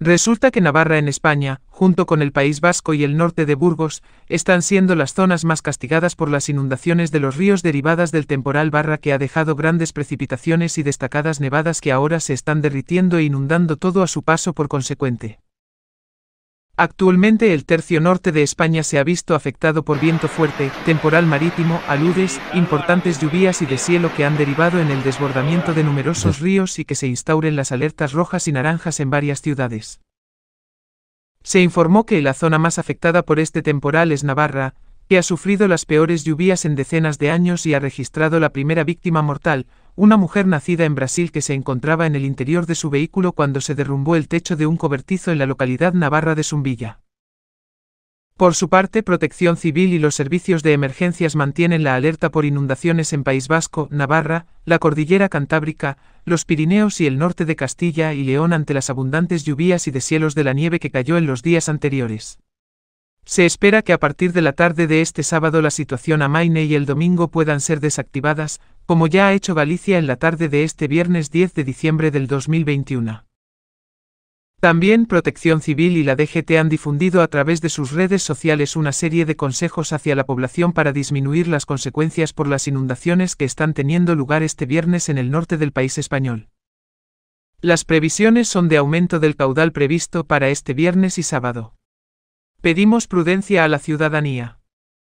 Resulta que Navarra en España, junto con el País Vasco y el norte de Burgos, están siendo las zonas más castigadas por las inundaciones de los ríos derivadas del temporal barra que ha dejado grandes precipitaciones y destacadas nevadas que ahora se están derritiendo e inundando todo a su paso por consecuente. Actualmente el tercio norte de España se ha visto afectado por viento fuerte, temporal marítimo, aludes, importantes lluvias y cielo que han derivado en el desbordamiento de numerosos ríos y que se instauren las alertas rojas y naranjas en varias ciudades. Se informó que la zona más afectada por este temporal es Navarra, que ha sufrido las peores lluvias en decenas de años y ha registrado la primera víctima mortal, una mujer nacida en Brasil que se encontraba en el interior de su vehículo cuando se derrumbó el techo de un cobertizo en la localidad navarra de Zumbilla. Por su parte, Protección Civil y los servicios de emergencias mantienen la alerta por inundaciones en País Vasco, Navarra, la Cordillera Cantábrica, los Pirineos y el norte de Castilla y León ante las abundantes lluvias y deshielos de la nieve que cayó en los días anteriores. Se espera que a partir de la tarde de este sábado la situación a Maine y el domingo puedan ser desactivadas, como ya ha hecho Galicia en la tarde de este viernes 10 de diciembre del 2021. También Protección Civil y la DGT han difundido a través de sus redes sociales una serie de consejos hacia la población para disminuir las consecuencias por las inundaciones que están teniendo lugar este viernes en el norte del país español. Las previsiones son de aumento del caudal previsto para este viernes y sábado. Pedimos prudencia a la ciudadanía.